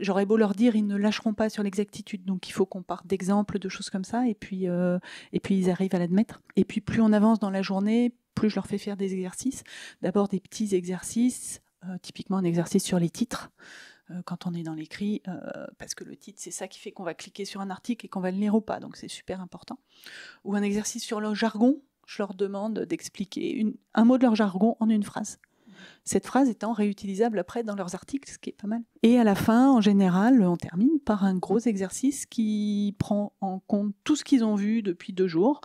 j'aurais beau leur dire, ils ne lâcheront pas sur l'exactitude. Donc il faut qu'on parte d'exemples, de choses comme ça, et puis, euh, et puis ils arrivent à l'admettre. Et puis plus on avance dans la journée, plus je leur fais faire des exercices. D'abord des petits exercices, euh, typiquement un exercice sur les titres euh, quand on est dans l'écrit, parce que le titre, c'est ça qui fait qu'on va cliquer sur un article et qu'on va le lire ou pas, donc c'est super important. Ou un exercice sur leur jargon, je leur demande d'expliquer un mot de leur jargon en une phrase cette phrase étant réutilisable après dans leurs articles, ce qui est pas mal. Et à la fin, en général, on termine par un gros exercice qui prend en compte tout ce qu'ils ont vu depuis deux jours,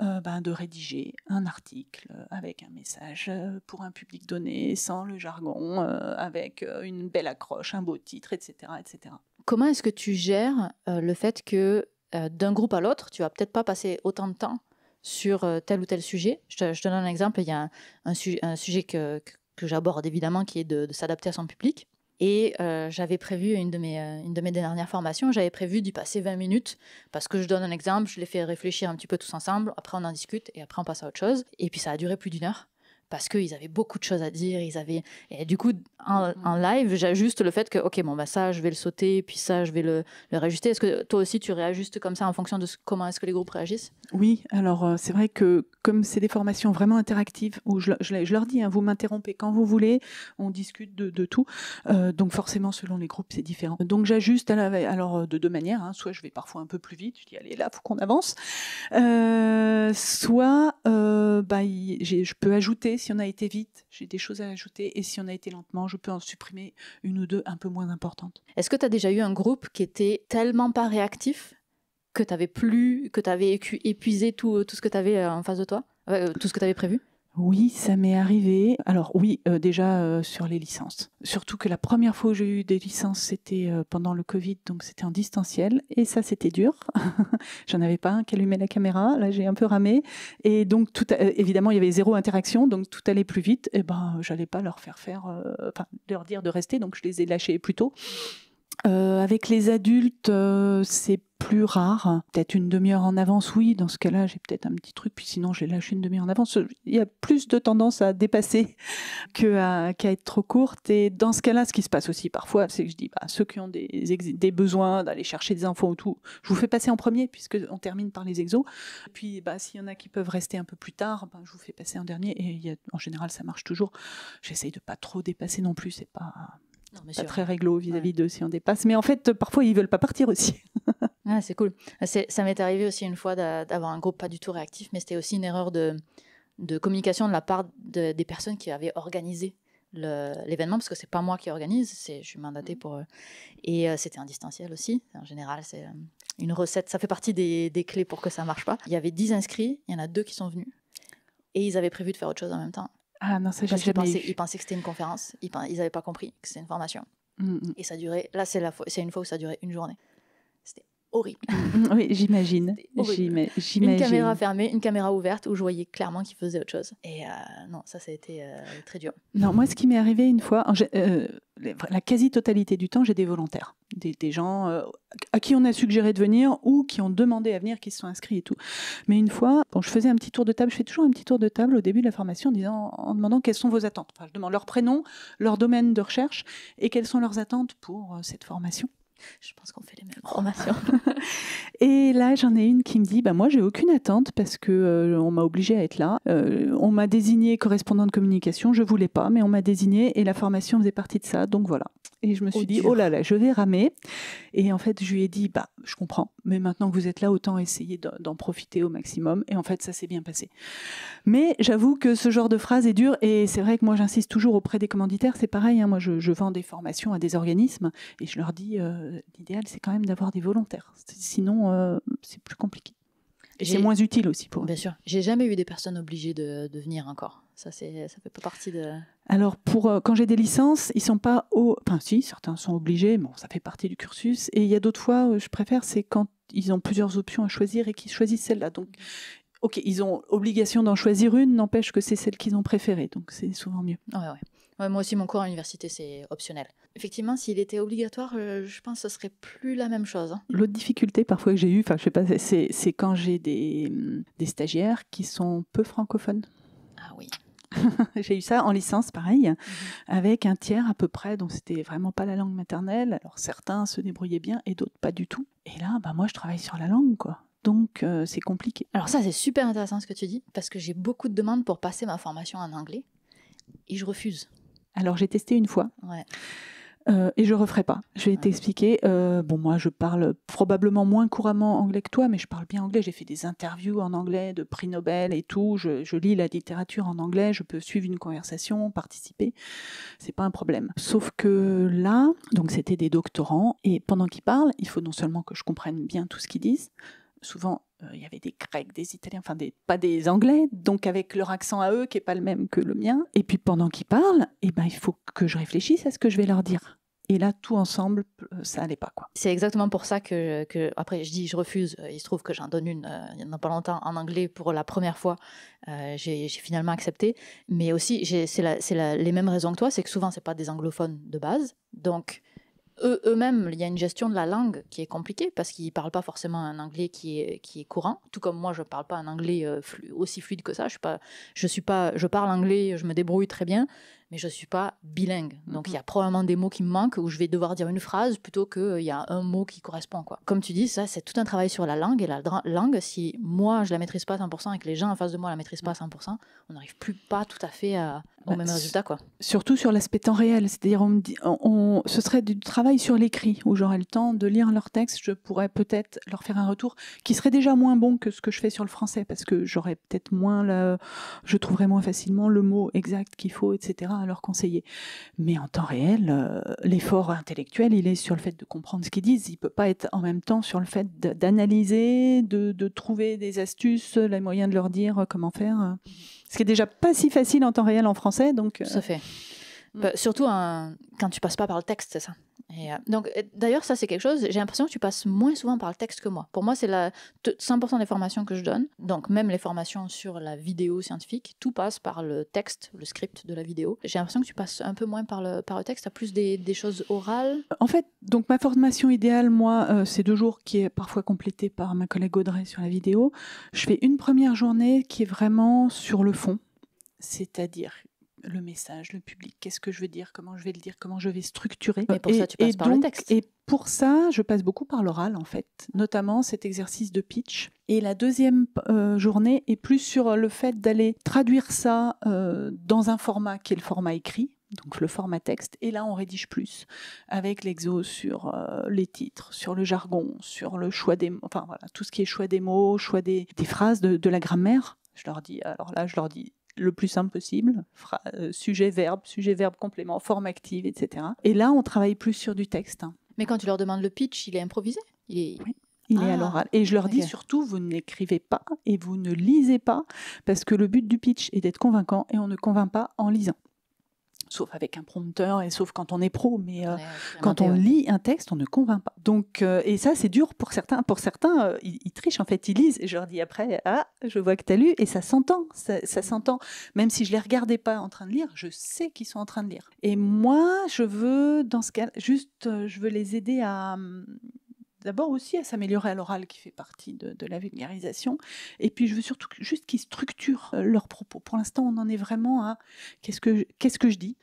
euh, ben, de rédiger un article avec un message euh, pour un public donné, sans le jargon, euh, avec une belle accroche, un beau titre, etc. etc. Comment est-ce que tu gères le fait que d'un groupe à l'autre, tu vas peut-être pas passer autant de temps sur tel ou tel sujet. Je te, donne un exemple. Il y a un, sujet que, que j'aborde évidemment, qui est de, s'adapter à son public. Et euh, j'avais prévu, une de, mes, euh, une de mes dernières formations, j'avais prévu d'y passer 20 minutes, parce que je donne un exemple, je les fais réfléchir un petit peu tous ensemble, après on en discute, et après on passe à autre chose. Et puis ça a duré plus d'une heure parce qu'ils avaient beaucoup de choses à dire. Ils avaient... Et du coup, en, mm, mm. live, j'ajuste le fait que, OK, bon, bah, ça, je vais le sauter, puis ça, je vais le, réajuster. Est-ce que toi aussi, tu réajustes comme ça en fonction de comment est-ce que les groupes réagissent Oui, alors euh, c'est vrai que comme c'est des formations vraiment interactives, où je, leur dis, hein, vous m'interrompez quand vous voulez, on discute de, tout. Euh, donc forcément, selon les groupes, c'est différent. Donc j'ajuste alors de deux manières. Hein. soit je vais parfois un peu plus vite, je dis, allez, là, faut qu'on avance. Euh, soit bah, je peux ajouter si on a été vite, j'ai des choses à ajouter. Et si on a été lentement, je peux en supprimer une ou deux un peu moins importantes. Est-ce que tu as déjà eu un groupe qui était tellement pas réactif que tu avais plus, que tu avais épuisé tout, euh, tout ce que tu avais euh, en face de toi, euh, tout ce que tu avais prévu oui, ça m'est arrivé. Alors oui, euh, déjà euh, sur les licences. Surtout que la première fois où j'ai eu des licences, c'était euh, pendant le Covid, donc c'était en distanciel. Et ça, c'était dur. J'en avais pas un qui allumait la caméra. Là, j'ai un peu ramé. Et donc, tout, évidemment, il y avait zéro interaction, donc tout allait plus vite. Et eh ben, j'allais pas leur faire faire, enfin, leur dire de rester, donc je les ai lâchés plus tôt. Euh, avec les adultes, euh, c'est plus rare. Peut-être une demi-heure en avance, oui. Dans ce cas-là, j'ai peut-être un petit truc, puis sinon, j'ai lâché une demi-heure en avance. Il y a plus de tendance à dépasser qu'à être trop courte. Et dans ce cas-là, ce qui se passe aussi parfois, c'est que je dis, bah, ceux qui ont des, besoins d'aller chercher des infos ou tout, je vous fais passer en premier, puisque on termine par les exos. Puis, bah, s'il y en a qui peuvent rester un peu plus tard, bah, je vous fais passer en dernier. Et en général, ça marche toujours. J'essaye de pas trop dépasser non plus. C'est pas non, pas très réglo vis-à-vis d'eux si on dépasse. Mais en fait, parfois, ils veulent pas partir aussi. Ah, c'est cool. Ah, ça m'est arrivé aussi une fois d'avoir un groupe pas du tout réactif, mais c'était aussi une erreur de, de communication de la part des personnes qui avaient organisé l'événement parce que c'est pas moi qui organise c'est je suis mandatée mmh. pour et euh, c'était un distanciel aussi en général c'est euh, une recette ça fait partie des, clés pour que ça marche pas il y avait 10 inscrits il y en a deux qui sont venus et ils avaient prévu de faire autre chose en même temps ah non, ça j'ai jamais Ils pensaient que c'était une conférence, ils n'avaient pas compris que c'était une formation. Mm, mm. Et ça durait, là c'est une fois où ça durait une journée. C'était horrible. Mm, oui, j'imagine. Une caméra fermée, une caméra ouverte où je voyais clairement qu'ils faisaient autre chose. Et euh, non, ça, ça a été euh, très dur. Non, moi, ce qui m'est arrivé une fois, euh, la quasi-totalité du temps, j'ai des volontaires des, gens euh, à qui on a suggéré de venir ou qui ont demandé à venir, qui se sont inscrits et tout. Mais une fois, quand je faisais un petit tour de table, je fais toujours un petit tour de table au début de la formation en, disant, en demandant quelles sont vos attentes. Enfin, je demande leur prénom, leur domaine de recherche et quelles sont leurs attentes pour euh, cette formation. Je pense qu'on fait les mêmes formations. et là, j'en ai une qui me dit bah, Moi, j'ai aucune attente parce que euh, on m'a obligée à être là. on m'a désignée correspondante de communication, je voulais pas, mais on m'a désignée et la formation faisait partie de ça, donc voilà. Et je me suis dit, oh là là, je vais ramer. Et en fait, je lui ai dit, bah, je comprends, mais maintenant que vous êtes là, autant essayer d'en profiter au maximum. Et en fait, ça s'est bien passé. Mais j'avoue que ce genre de phrase est dur. Et c'est vrai que moi, j'insiste toujours auprès des commanditaires. C'est pareil, hein. moi, je, vends des formations à des organismes et je leur dis, euh, l'idéal, c'est quand même d'avoir des volontaires. Sinon, euh, c'est plus compliqué. Et c'est moins utile aussi pour Bien sûr. J'ai jamais eu des personnes obligées de, de venir encore. Ça, ça fait pas partie de. Alors, pour, euh, quand j'ai des licences, ils sont pas au. Enfin, si, certains sont obligés, mais ça fait partie du cursus. Et il y a d'autres fois, euh, je préfère, c'est quand ils ont plusieurs options à choisir et qu'ils choisissent celle-là. Donc, mm. ok, ils ont obligation d'en choisir une, n'empêche que c'est celle qu'ils ont préférée. Donc, c'est souvent mieux. Ouais, ouais. moi aussi, mon cours à l'université, c'est optionnel. Effectivement, s'il était obligatoire, euh, je pense que ce serait plus la même chose. Hein. L'autre difficulté parfois que j'ai eue, enfin, je sais pas, c'est quand j'ai des, mm, des stagiaires qui sont peu francophones. Ah oui. j'ai eu ça en licence, pareil, mhm. avec un tiers à peu près, donc c'était vraiment pas la langue maternelle. Alors certains se débrouillaient bien et d'autres pas du tout. Et là, bah, moi, je travaille sur la langue, quoi. Donc euh, c'est compliqué. Alors ça, c'est super intéressant ce que tu dis, parce que j'ai beaucoup de demandes pour passer ma formation en anglais, et je refuse. Alors j'ai testé une fois. Ouais. Euh, et je referai pas. Je vais t'expliquer. Euh, bon, moi, je parle probablement moins couramment anglais que toi, mais je parle bien anglais. J'ai fait des interviews en anglais de prix Nobel et tout. Je, lis la littérature en anglais. Je peux suivre une conversation, participer. C'est pas un problème. Sauf que là, donc c'était des doctorants et pendant qu'ils parlent, il faut non seulement que je comprenne bien tout ce qu'ils disent. Souvent, euh, il y avait des Grecs, des Italiens, enfin des, pas des Anglais, donc avec leur accent à eux qui n'est pas le même que le mien. Et puis pendant qu'ils parlent, eh ben, il faut que je réfléchisse à ce que je vais leur dire. Et là, tout ensemble, euh, ça n'allait pas. quoi. C'est exactement pour ça que, après, je dis je refuse. Euh, il se trouve que j'en donne une, il n'y a pas longtemps, en anglais pour la première fois. j'ai finalement accepté. Mais aussi, c'est les mêmes raisons que toi c'est que souvent, ce pas des anglophones de base. Donc, eux-mêmes, il y a une gestion de la langue qui est compliquée parce qu'ils ne parlent pas forcément un anglais qui est, qui est courant. Tout comme moi, je ne parle pas un anglais euh, aussi fluide que ça. je, suis pas, je parle anglais, je me débrouille très bien, mais je ne suis pas bilingue. Donc, il y a mhm. probablement des mots qui me manquent où je vais devoir dire une phrase plutôt qu'il euh, il y a un mot qui correspond. Quoi. Comme tu dis, ça, c'est tout un travail sur la langue. Et la langue, si moi, je la maîtrise pas à 100% et que les gens en face de moi la maîtrisent pas à 100%, on n'arrive plus pas tout à fait au bah, même résultat. Quoi. Surtout sur l'aspect temps réel. C'est-à-dire, on, on, ce serait du travail sur l'écrit où j'aurais le temps de lire leur texte. Je pourrais peut-être leur faire un retour qui serait déjà moins bon que ce que je fais sur le français parce que j'aurais peut-être moins la, je trouverais moins facilement le mot exact qu'il faut, etc à leur conseiller. Mais en temps réel, euh, l'effort intellectuel, il est sur le fait de comprendre ce qu'ils disent. Il ne peut pas être en même temps sur le fait d'analyser, de, trouver des astuces, les moyens de leur dire euh, comment faire. Euh. Ce qui est déjà pas si facile en temps réel en français. Donc, Ça fait. Mm. Bah, surtout quand tu passes pas par le texte, c'est ça. Euh, donc, d'ailleurs, ça, c'est quelque chose, j'ai l'impression que tu passes moins souvent par le texte que moi. Pour moi, c'est la, 100% des formations que je donne, donc même les formations sur la vidéo scientifique, tout passe par le texte, le script de la vidéo. J'ai l'impression que tu passes un peu moins par le, par le texte, tu as plus des, des, choses orales. En fait, donc ma formation idéale, moi, euh, c'est deux jours qui est parfois complété par ma collègue Audrey sur la vidéo. Je fais une première journée qui est vraiment sur le fond, c'est-à-dire le message, le public, qu'est-ce que je veux dire, comment je vais le dire, comment je vais structurer. et, pour ça, je passe beaucoup par l'oral, en fait, notamment cet exercice de pitch. Et la deuxième euh, journée est plus sur le fait d'aller traduire ça euh, dans un format qui est le format écrit, donc le format texte, et là on rédige plus avec l'exo sur euh, les titres, sur le jargon, sur le choix des mots, enfin voilà, tout ce qui est choix des mots, choix des, phrases, de, la grammaire. Je leur dis, alors là je leur dis le plus simple possible, euh, sujet-verbe, sujet-verbe complément, forme active, etc. Et là, on travaille plus sur du texte. Hein. Mais quand tu leur demandes le pitch, il est improvisé il est... Oui. Il est à ah, l'oral. Et je leur dis surtout, vous n'écrivez pas et vous ne lisez pas, parce que le but du pitch est d'être convaincant et on ne convainc pas en lisant sauf avec un prompteur et sauf quand on est pro, mais euh, quand on lit un texte, on ne convainc pas. Donc, euh, et ça, c'est dur pour certains. Pour certains, euh, ils, trichent, en fait, ils lisent. Et je leur dis après, ah, je vois que tu as lu, et ça s'entend, ça, ça mm. s'entend. Même si je les regardais pas en train de lire, je sais qu'ils sont en train de lire. Et moi, je veux, dans ce cas, juste, je veux les aider à hum, d'abord aussi à s'améliorer à l'oral, qui fait partie de, la vulgarisation. Et puis, je veux surtout juste qu'ils structurent euh, leurs propos. Pour l'instant, on en est vraiment à qu'est-ce que, qu'est-ce que je dis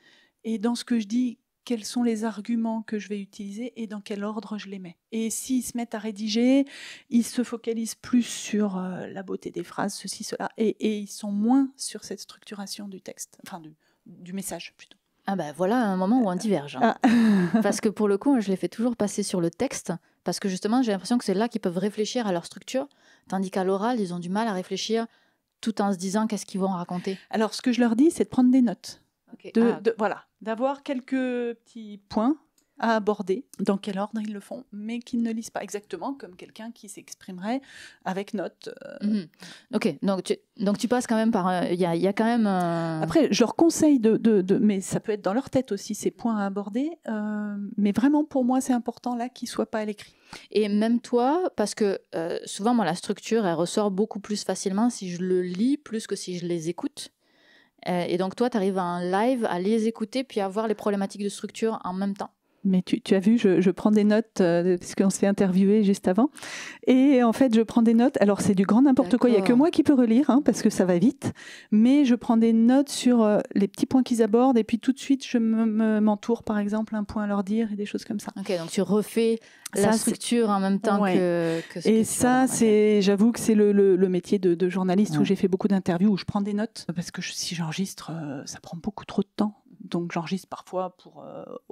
Et dans ce que je dis, quels sont les arguments que je vais utiliser et dans quel ordre je les mets. Et s'ils se mettent à rédiger, ils se focalisent plus sur euh, la beauté des phrases, ceci, cela, et, ils sont moins sur cette structuration du texte, enfin du, du message plutôt. Ah ben voilà un moment où on euh, diverge. Hein. Ah. Parce que pour le coup, je les fais toujours passer sur le texte parce que justement, j'ai l'impression que c'est là qu'ils peuvent réfléchir à leur structure, tandis qu'à l'oral, ils ont du mal à réfléchir tout en se disant qu'est-ce qu'ils vont raconter. Alors, ce que je leur dis, c'est de prendre des notes. Ah. voilà, d'avoir quelques petits points à aborder, dans quel ordre ils le font, mais qu'ils ne lisent pas exactement comme quelqu'un qui s'exprimerait avec notes. Euh. Mhm. Ok, donc tu, donc tu passes quand même par... Il y, quand même... Après, je leur conseille de, de, de, Mais ça peut être dans leur tête aussi, ces points à aborder. Euh, mais vraiment, pour moi, c'est important là qu'ils ne soient pas à l'écrit. Et même toi, parce que euh, souvent, moi, la structure, elle ressort beaucoup plus facilement si je le lis plus que si je les écoute. et donc toi, tu arrives à un live, à les écouter, puis à voir les problématiques de structure en même temps mais tu, as vu, je, prends des notes parce euh, qu'on s'est interviewé juste avant. Et en fait, je prends des notes. Alors, c'est du grand n'importe quoi. Il n'y a que moi qui peux relire hein, parce que ça va vite. Mais je prends des notes sur euh, les petits points qu'ils abordent. Et puis, tout de suite, je m'entoure, par exemple, un point à leur dire et des choses comme ça. Ok, donc tu refais la structure en même temps que, que Et ça, c'est, j'avoue que c'est le, métier de, journaliste où j'ai fait beaucoup d'interviews où je prends des notes parce que si j'enregistre, euh, ça prend beaucoup trop de temps. Donc j'enregistre parfois pour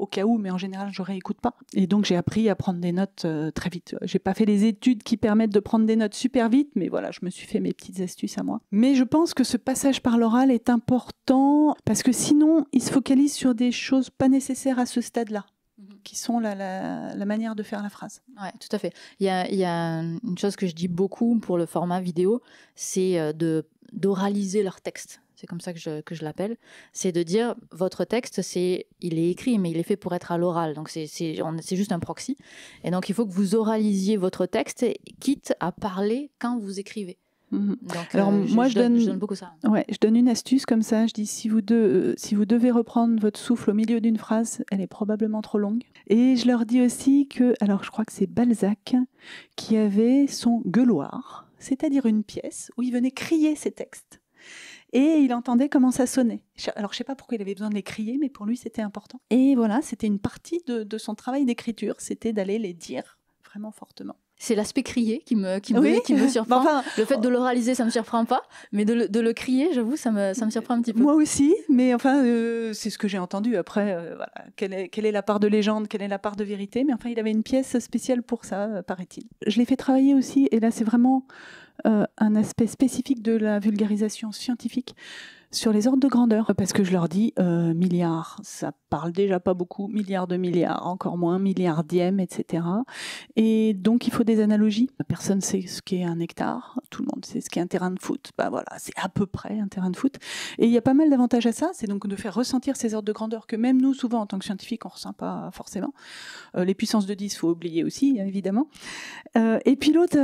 cas où, mais en général, je réécoute pas. Et donc, j'ai appris à prendre des notes euh, très vite. J'ai pas fait les études qui permettent de prendre des notes super vite, mais voilà, je me suis fait mes petites astuces à moi. Mais je pense que ce passage par l'oral est important parce que sinon, il se focalise sur des choses pas nécessaires à ce stade-là mhm. qui sont la, manière de faire la phrase. Oui, tout à fait. Il y, a, une chose que je dis beaucoup pour le format vidéo, c'est euh, de d'oraliser leur texte c'est comme ça que je, que je l'appelle, c'est de dire votre texte, c'est il est écrit, mais il est fait pour être à l'oral. Donc c'est juste un proxy. Et donc il faut que vous oralisiez votre texte, quitte à parler quand vous écrivez. Mhm. Alors euh, moi je, donne, beaucoup ça. Ouais, je donne une astuce comme ça. Je dis si vous, de, euh, si vous devez reprendre votre souffle au milieu d'une phrase, elle est probablement trop longue. Et je leur dis aussi que, alors je crois que c'est Balzac qui avait son gueuloir, c'est-à-dire une pièce où il venait crier ses textes et il entendait comment ça sonnait. Alors je sais pas pourquoi il avait besoin de les crier, mais pour lui c'était important. Et voilà, c'était une partie de, son travail d'écriture, c'était d'aller les dire vraiment fortement. C'est l'aspect crié qui me, qui me, qui me surprend. Bah, le fait de oh. l'oraliser, ça me surprend pas, mais de le, de le crier, j'avoue, ça me, ça me surprend un petit peu. Moi aussi, mais enfin, euh, c'est ce que j'ai entendu. Après, euh, voilà, quelle est, quelle est la part de légende, quelle est la part de vérité, mais enfin, il avait une pièce spéciale pour ça, euh, paraît-il. Je l'ai fait travailler aussi, et là, c'est vraiment euh, un aspect spécifique de la vulgarisation scientifique sur les ordres de grandeur. Parce que je leur dis euh, milliards, ça parle déjà pas beaucoup, milliards de milliards, encore moins, milliardième, etc. Et donc il faut des analogies. Personne ne sait ce qu'est un hectare, tout le monde sait ce qu'est un terrain de foot. Bah voilà, c'est à peu près un terrain de foot. Et il y a pas mal d'avantages à ça, c'est donc de faire ressentir ces ordres de grandeur que même nous, souvent en tant que scientifiques, on ressent pas forcément. Euh, les puissances de 10, faut oublier aussi, évidemment. Euh, et puis l'autre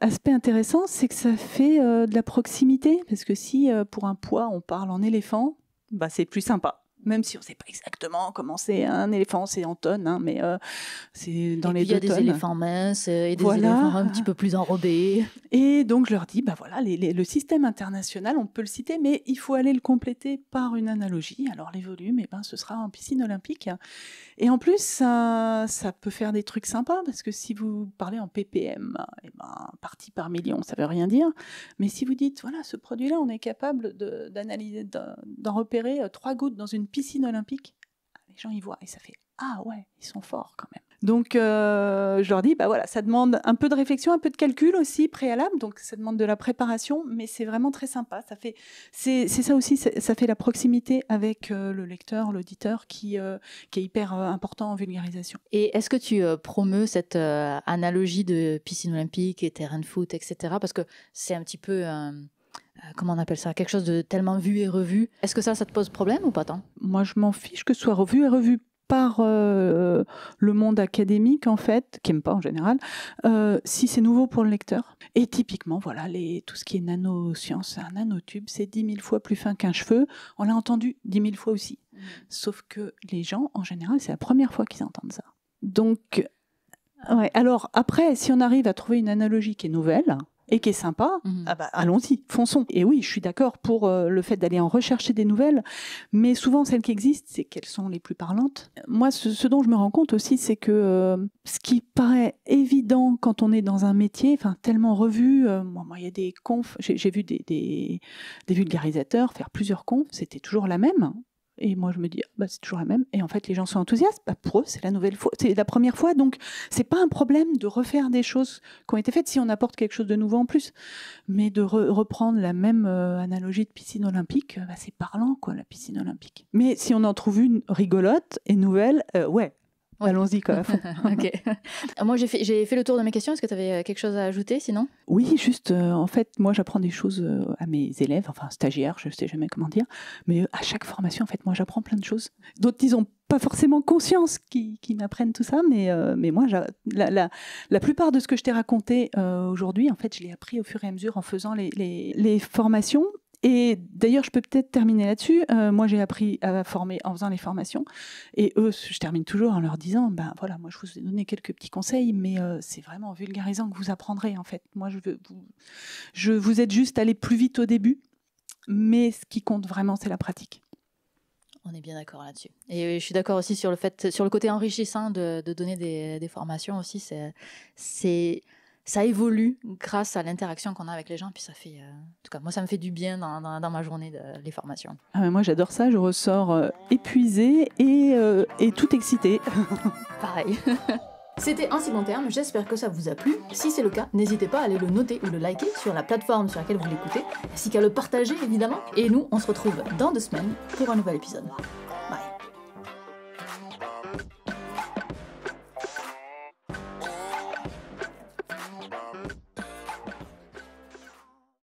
aspect intéressant, c'est que ça fait de la proximité, parce que si pour un poids, on parle en éléphant, bah, c'est plus sympa même si on ne sait pas exactement comment c'est un éléphant, c'est en tonnes, hein, mais euh, c'est dans les deux tonnes. Il y a des éléphants minces et des éléphants un petit peu plus enrobés. Et donc je leur dis, bah voilà, le système international, on peut le citer, mais il faut aller le compléter par une analogie. Alors les volumes, et eh ben, ce sera en piscine olympique. Et en plus, ça, peut faire des trucs sympas, parce que si vous parlez en ppm, et eh ben, partie par million, ça ne veut rien dire. Mais si vous dites, voilà, ce produit-là, on est capable d'analyser, d'en repérer euh, trois gouttes dans une piscine olympique, ah, les gens y voient et ça fait ah ouais, ils sont forts quand même. Donc euh, je leur dis bah voilà, ça demande un peu de réflexion, un peu de calcul aussi préalable, donc ça demande de la préparation, mais c'est vraiment très sympa. Ça fait c'est ça aussi, ça fait la proximité avec euh, le lecteur, l'auditeur qui euh, qui est hyper important en vulgarisation. Et est-ce que tu promeus cette analogie de piscine olympique et terrain de foot, etc. Parce que c'est un petit peu euh, comment on appelle ça, quelque chose de tellement vu et revu. Est-ce que ça, ça te pose problème ou pas tant Moi, je m'en fiche que ce soit revu et revu par euh, le monde académique en fait, qui n'aime pas en général, euh, si c'est nouveau pour le lecteur. Et typiquement, voilà, tout ce qui est nanosciences, un nanotube, c'est 10 000 fois plus fin qu'un cheveu. On l'a entendu 10 000 fois aussi. Mm. Sauf que les gens, en général, c'est la première fois qu'ils entendent ça. Donc, ouais. alors après, si on arrive à trouver une analogie qui est nouvelle, et qui est sympa, mhm. ah bah, allons-y, fonçons. Et oui, je suis d'accord pour euh, le fait d'aller en rechercher des nouvelles, mais souvent celles qui existent, c'est qu'elles sont les plus parlantes. Moi, ce, dont je me rends compte aussi, c'est que euh, ce qui paraît évident quand on est dans un métier, enfin tellement revu, euh, moi, il y a des confs, j'ai vu des, des vulgarisateurs faire plusieurs confs, c'était toujours la même. Et moi, je me dis, ah, bah, c'est toujours la même. Et en fait, les gens sont enthousiastes. Bah, pour eux, c'est la nouvelle fois, c'est la première fois. Donc, c'est pas un problème de refaire des choses qui ont été faites si on apporte quelque chose de nouveau en plus. Mais de reprendre la même euh, analogie de piscine olympique, euh, bah, c'est parlant, quoi, la piscine olympique. Mais si on en trouve une rigolote et nouvelle, euh, ouais, Allons-y quoi. Ah, moi j'ai fait, le tour de mes questions. Est-ce que tu avais euh, quelque chose à ajouter sinon Oui, juste euh, en fait, moi j'apprends des choses euh, à mes élèves, enfin stagiaires, je ne sais jamais comment dire, mais à chaque formation en fait, moi j'apprends plein de choses. D'autres ils ont pas forcément conscience qu'ils m'apprennent tout ça, mais, mais moi, la, plupart de ce que je t'ai raconté aujourd'hui, en fait, je l'ai appris au fur et à mesure en faisant les formations. Et d'ailleurs, je peux peut-être terminer là-dessus. Euh, moi, j'ai appris à former en faisant les formations. Et eux, je termine toujours en leur disant, ben voilà, moi, je vous ai donné quelques petits conseils, mais euh, c'est vraiment vulgarisant que vous apprendrez, en fait. Moi, je veux, vous, je, vous êtes juste allé plus vite au début, mais ce qui compte vraiment, c'est la pratique. On est bien d'accord là-dessus. Et euh, je suis d'accord aussi sur le fait, sur le côté enrichissant de, donner des, formations aussi. c'est ça évolue grâce à l'interaction qu'on a avec les gens. Puis ça fait, euh, en tout cas, moi, ça me fait du bien dans, dans, ma journée de, les formations. Ah moi, j'adore ça. Je ressors euh, épuisée et, euh, et tout excitée. Pareil. C'était un bon terme, j'espère que ça vous a plu. Si c'est le cas, n'hésitez pas à aller le noter ou le liker sur la plateforme sur laquelle vous l'écoutez, ainsi qu'à le partager évidemment. Et nous, on se retrouve dans deux semaines pour un nouvel épisode.